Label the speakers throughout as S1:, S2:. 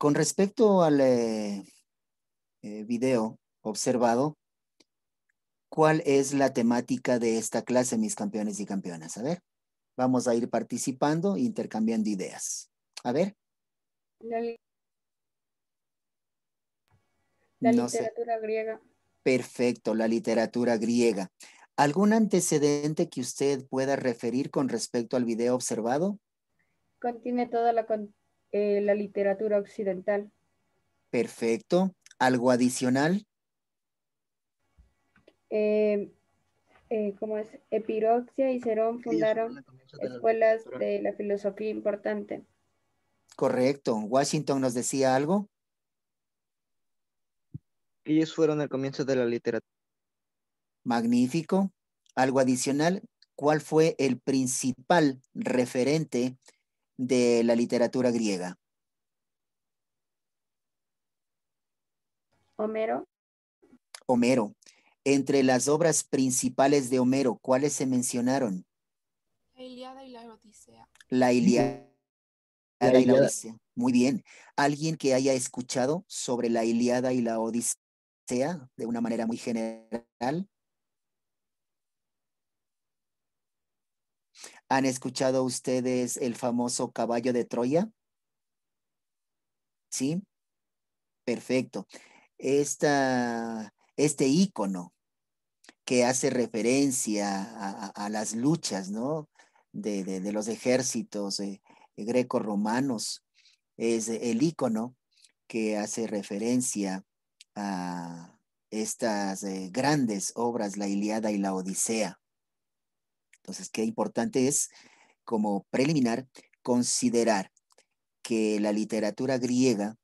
S1: Con respecto al eh, eh, video observado, ¿cuál es la temática de esta clase, mis campeones y campeonas? A ver, vamos a ir participando, intercambiando ideas. A ver. La, literatura griega. Perfecto, la literatura griega. ¿Algún antecedente que usted pueda referir con respecto al video observado? Contiene toda la con eh, la literatura occidental. Perfecto. ¿Algo adicional? Eh, eh, ¿Cómo es Epiroxia y Cerón fundaron escuelas de la filosofía importante. Correcto. Washington nos decía algo. Ellos fueron el comienzo de la literatura. Magnífico. Algo adicional. ¿Cuál fue el principal referente de la literatura griega. Homero. Homero. Entre las obras principales de Homero, ¿cuáles se mencionaron? La Iliada y la Odisea. La Iliada. y la Odisea. Muy bien. ¿Alguien que haya escuchado sobre la Iliada y la Odisea de una manera muy general? ¿Han escuchado ustedes el famoso caballo de Troya? ¿Sí? Perfecto. este ícono que hace referencia a, las luchas, ¿no? De, los ejércitos eh, greco-romanos, es el ícono que hace referencia a estas eh, grandes obras, la Iliada y la Odisea. Entonces, qué importante es, como preliminar, considerar que la literatura griega,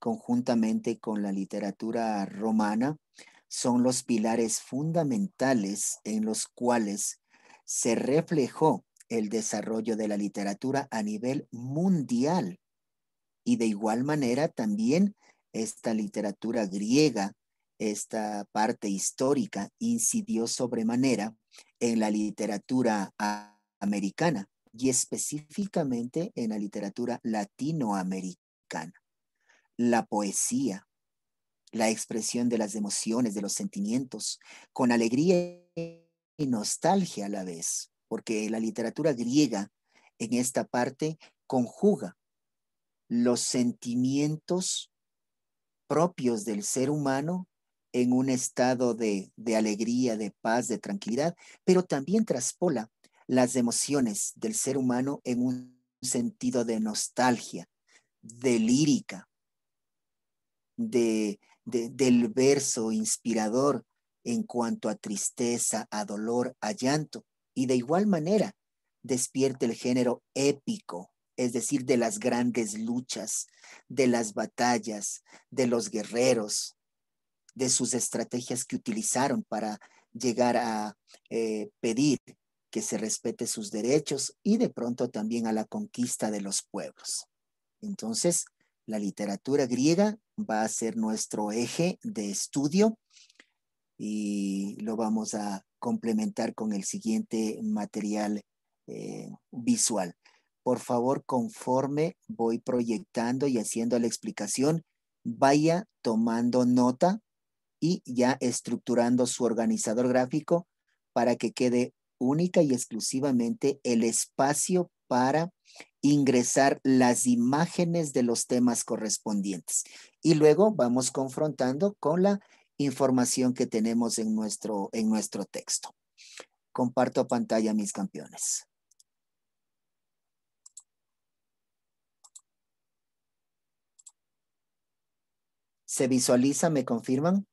S1: conjuntamente con la literatura romana, son los pilares fundamentales en los cuales se reflejó el desarrollo de la literatura a nivel mundial. Y de igual manera también esta literatura griega esta parte histórica incidió sobremanera en la literatura americana y específicamente en la literatura latinoamericana. La poesía, la expresión de las emociones, de los sentimientos, con alegría y nostalgia a la vez, porque la literatura griega en esta parte conjuga los sentimientos propios del ser humano en un estado de, alegría, de paz, de tranquilidad, pero también traspola las emociones del ser humano en un sentido de nostalgia, de lírica, del verso inspirador en cuanto a tristeza, a dolor, a llanto. Y de igual manera despierta el género épico, es decir, de las grandes luchas, de las batallas, de los guerreros, de sus estrategias que utilizaron para llegar a eh, pedir que se respete sus derechos y de pronto también a la conquista de los pueblos. Entonces, la literatura griega va a ser nuestro eje de estudio y lo vamos a complementar con el siguiente material eh, visual. Por favor, conforme voy proyectando y haciendo la explicación, vaya tomando nota y ya estructurando su organizador gráfico para que quede única y exclusivamente el espacio para ingresar las imágenes de los temas correspondientes. Y luego vamos confrontando con la información que tenemos en nuestro, en nuestro texto. Comparto pantalla, mis campeones. ¿Se visualiza? ¿Me confirman?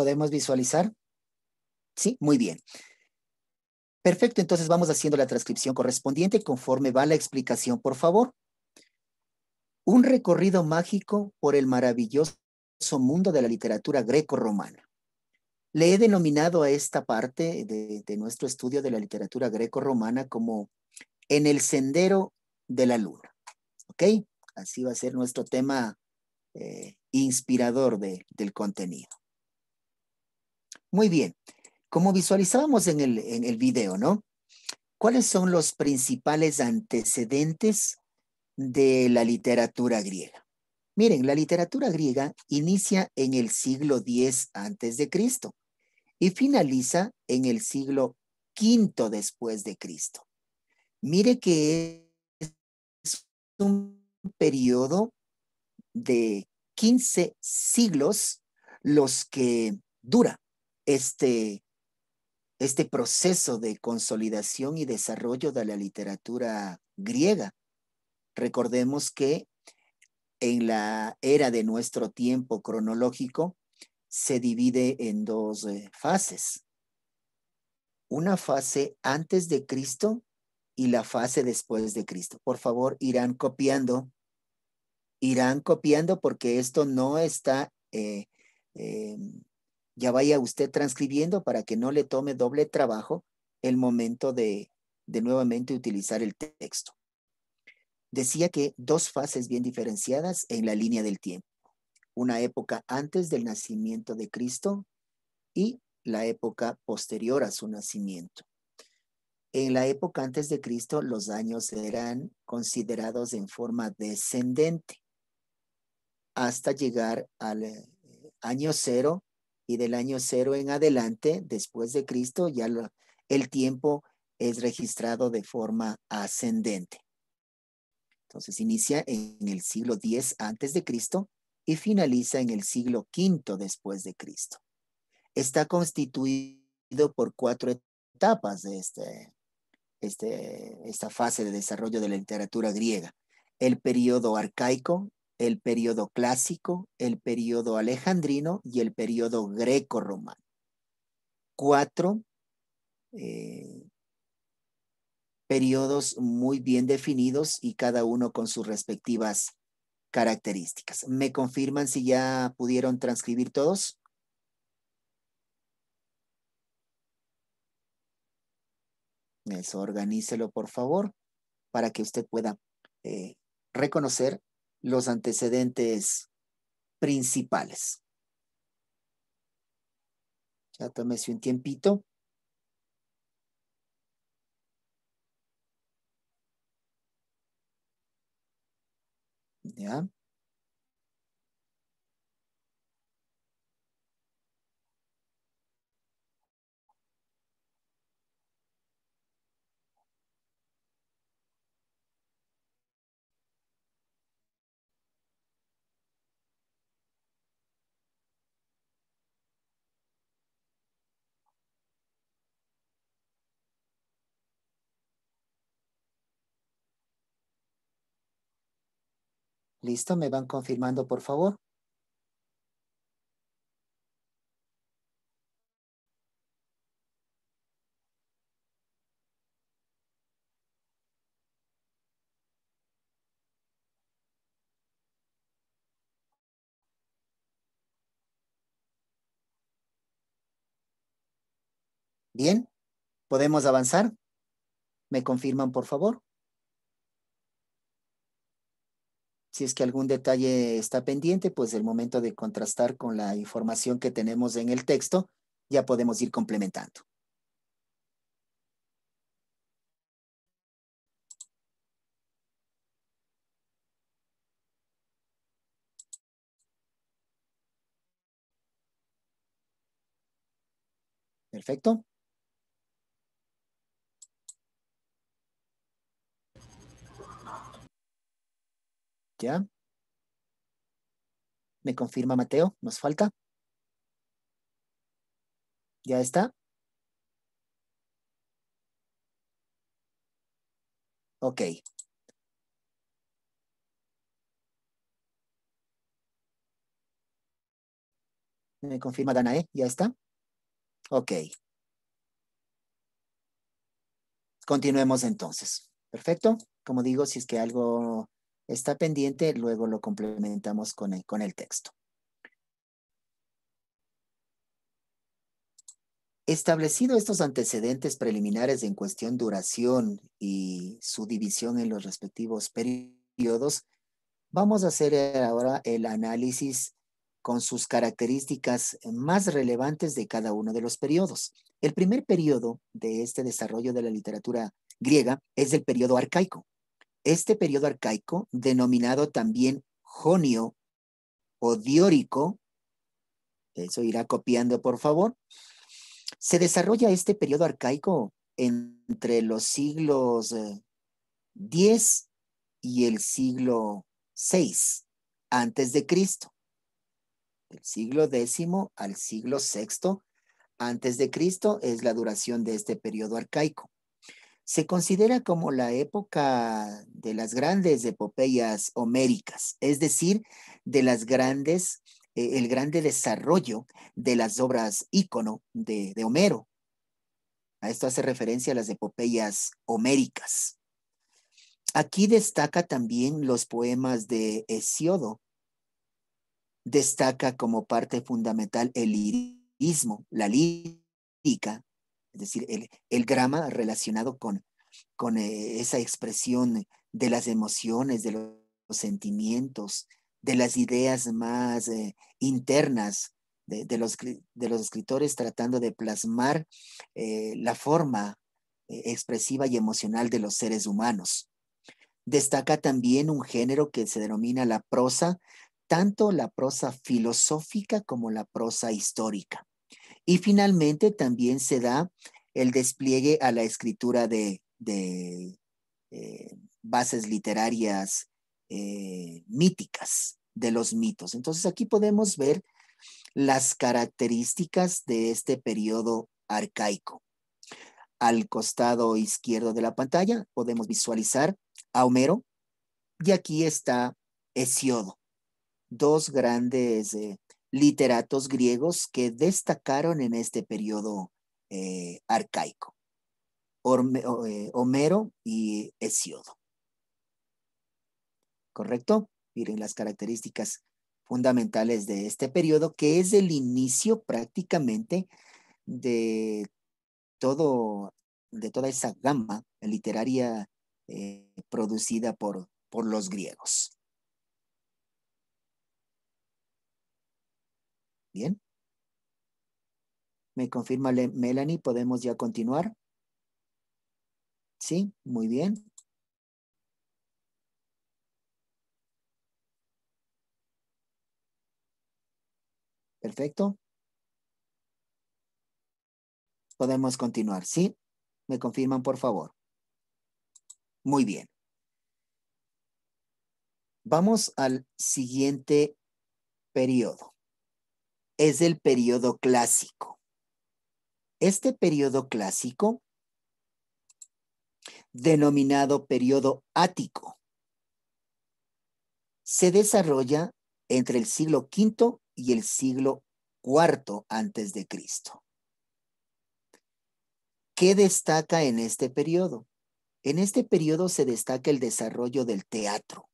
S1: ¿Podemos visualizar? Sí, muy bien. Perfecto, entonces vamos haciendo la transcripción correspondiente conforme va la explicación, por favor. Un recorrido mágico por el maravilloso mundo de la literatura greco-romana. Le he denominado a esta parte de, nuestro estudio de la literatura greco-romana como en el sendero de la luna. ¿Ok? Así va a ser nuestro tema eh, inspirador del contenido. Muy bien. Como visualizábamos en el, video, ¿no? ¿Cuáles son los principales antecedentes de la literatura griega? Miren, la literatura griega inicia en el siglo X antes de Cristo y finaliza en el siglo V después de Cristo. Mire que es un periodo de 15 siglos los que dura este, este proceso de consolidación y desarrollo de la literatura griega. Recordemos que en la era de nuestro tiempo cronológico se divide en dos eh, fases. Una fase antes de Cristo y la fase después de Cristo. Por favor, irán copiando, irán copiando porque esto no está eh, em, ya vaya usted transcribiendo para que no le tome doble trabajo el momento de, de nuevamente utilizar el texto. Decía que dos fases bien diferenciadas en la línea del tiempo. Una época antes del nacimiento de Cristo y la época posterior a su nacimiento. En la época antes de Cristo, los años eran considerados en forma descendente hasta llegar al eh, año cero y del año cero en adelante, después de Cristo, ya el tiempo es registrado de forma ascendente. Entonces inicia en el siglo X antes de Cristo y finaliza en el siglo V después de Cristo. Está constituido por cuatro etapas de este, este esta fase de desarrollo de la literatura griega. El periodo arcaico, el periodo clásico, el periodo alejandrino y el periodo greco-romano. Cuatro eh, periodos muy bien definidos y cada uno con sus respectivas características. ¿Me confirman si ya pudieron transcribir todos? Eso, organícelo por favor para que usted pueda eh, reconocer los antecedentes principales. Ya tómese un tiempito. ¿Ya? ¿Listo? ¿Me van confirmando, por favor? Bien, ¿podemos avanzar? ¿Me confirman, por favor? Si es que algún detalle está pendiente, pues el momento de contrastar con la información que tenemos en el texto, ya podemos ir complementando. Perfecto. ¿Ya? ¿Me confirma Mateo? ¿Nos falta? ¿Ya está? Ok. ¿Me confirma Danae? ¿Ya está? Ok. Continuemos entonces. Perfecto. Como digo, si es que algo está pendiente, luego lo complementamos con el, con el texto. Establecido estos antecedentes preliminares en cuestión duración y su división en los respectivos periodos, vamos a hacer ahora el análisis con sus características más relevantes de cada uno de los periodos. El primer periodo de este desarrollo de la literatura griega es el periodo arcaico, este periodo arcaico, denominado también jonio o diórico, eso irá copiando por favor, se desarrolla este periodo arcaico entre los siglos X eh, y el siglo VI antes de Cristo. El siglo X al siglo VI antes de Cristo es la duración de este periodo arcaico se considera como la época de las grandes epopeyas homéricas, es decir, de las grandes, eh, el grande desarrollo de las obras ícono de, Homero. A esto hace referencia a las epopeyas homéricas. Aquí destaca también los poemas de Hesiodo. Destaca como parte fundamental el lirismo, la lírica, es decir, el, grama relacionado con, con eh, esa expresión de las emociones, de los sentimientos, de las ideas más eh, internas de, los, de, los, escritores tratando de plasmar eh, la forma expresiva y emocional de los seres humanos. Destaca también un género que se denomina la prosa, tanto la prosa filosófica como la prosa histórica. Y finalmente también se da el despliegue a la escritura de, eh, bases literarias eh, míticas de los mitos. Entonces aquí podemos ver las características de este periodo arcaico. Al costado izquierdo de la pantalla podemos visualizar a Homero y aquí está Hesiodo, dos grandes eh, literatos griegos que destacaron en este periodo eh, arcaico, eh, Homero y Hesiodo. ¿Correcto? Miren las características fundamentales de este periodo, que es el inicio prácticamente de, todo, de toda esa gama literaria eh, producida por los griegos. Bien. Me confirma Melanie, ¿podemos ya continuar? Sí, muy bien. Perfecto. Podemos continuar, ¿sí? ¿Me confirman, por favor? Muy bien. Vamos al siguiente periodo es el periodo clásico. Este periodo clásico, denominado periodo ático, se desarrolla entre el siglo V y el siglo IV antes de Cristo. ¿Qué destaca en este periodo? En este periodo se destaca el desarrollo del teatro,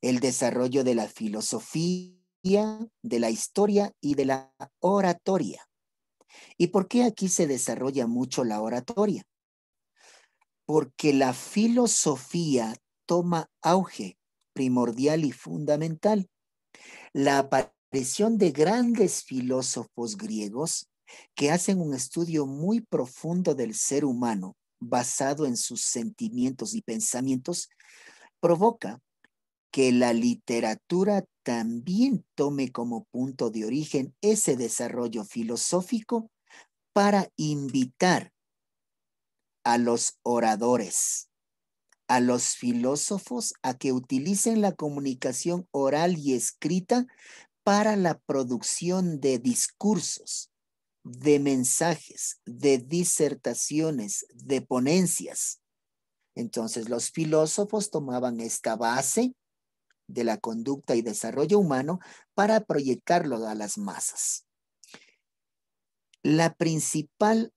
S1: el desarrollo de la filosofía, de la historia y de la oratoria. ¿Y por qué aquí se desarrolla mucho la oratoria? Porque la filosofía toma auge primordial y fundamental. La aparición de grandes filósofos griegos que hacen un estudio muy profundo del ser humano basado en sus sentimientos y pensamientos provoca que la literatura también tome como punto de origen ese desarrollo filosófico para invitar a los oradores, a los filósofos, a que utilicen la comunicación oral y escrita para la producción de discursos, de mensajes, de disertaciones, de ponencias. Entonces los filósofos tomaban esta base de la conducta y desarrollo humano para proyectarlo a las masas. La principal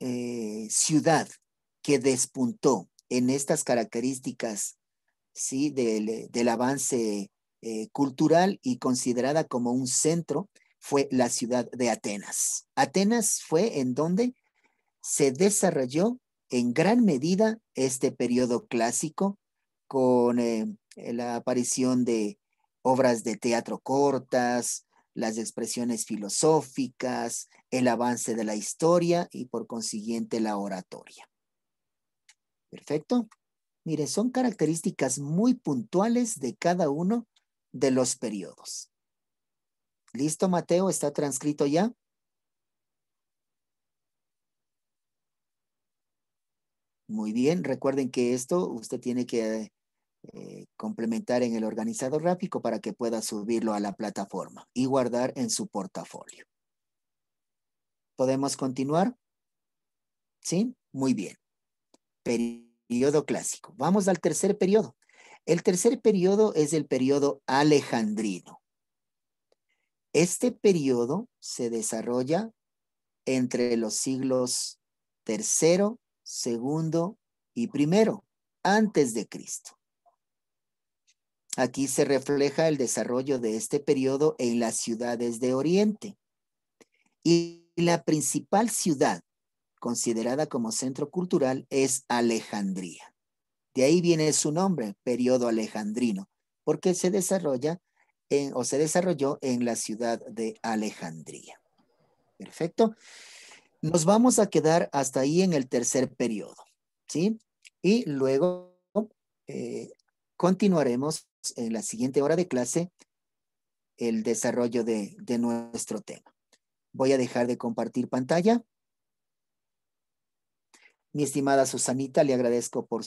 S1: eh, ciudad que despuntó en estas características ¿sí? del, avance eh, cultural y considerada como un centro fue la ciudad de Atenas. Atenas fue en donde se desarrolló en gran medida este periodo clásico con eh, eh, la aparición de obras de teatro cortas, las expresiones filosóficas, el avance de la historia y por consiguiente la oratoria. Perfecto. Mire, son características muy puntuales de cada uno de los periodos. ¿Listo, Mateo? ¿Está transcrito ya? Muy bien, recuerden que esto usted tiene que eh, complementar en el organizador gráfico para que pueda subirlo a la plataforma y guardar en su portafolio. ¿Podemos continuar? ¿Sí? Muy bien. Periodo clásico. Vamos al tercer periodo. El tercer periodo es el periodo alejandrino. Este periodo se desarrolla entre los siglos tercero, segundo y primero, antes de Cristo. Aquí se refleja el desarrollo de este periodo en las ciudades de Oriente. Y la principal ciudad considerada como centro cultural es Alejandría. De ahí viene su nombre, periodo alejandrino, porque se desarrolla en, o se desarrolló en la ciudad de Alejandría. Perfecto. Nos vamos a quedar hasta ahí en el tercer periodo, ¿sí? Y luego eh, continuaremos en la siguiente hora de clase el desarrollo de, nuestro tema. Voy a dejar de compartir pantalla. Mi estimada Susanita, le agradezco por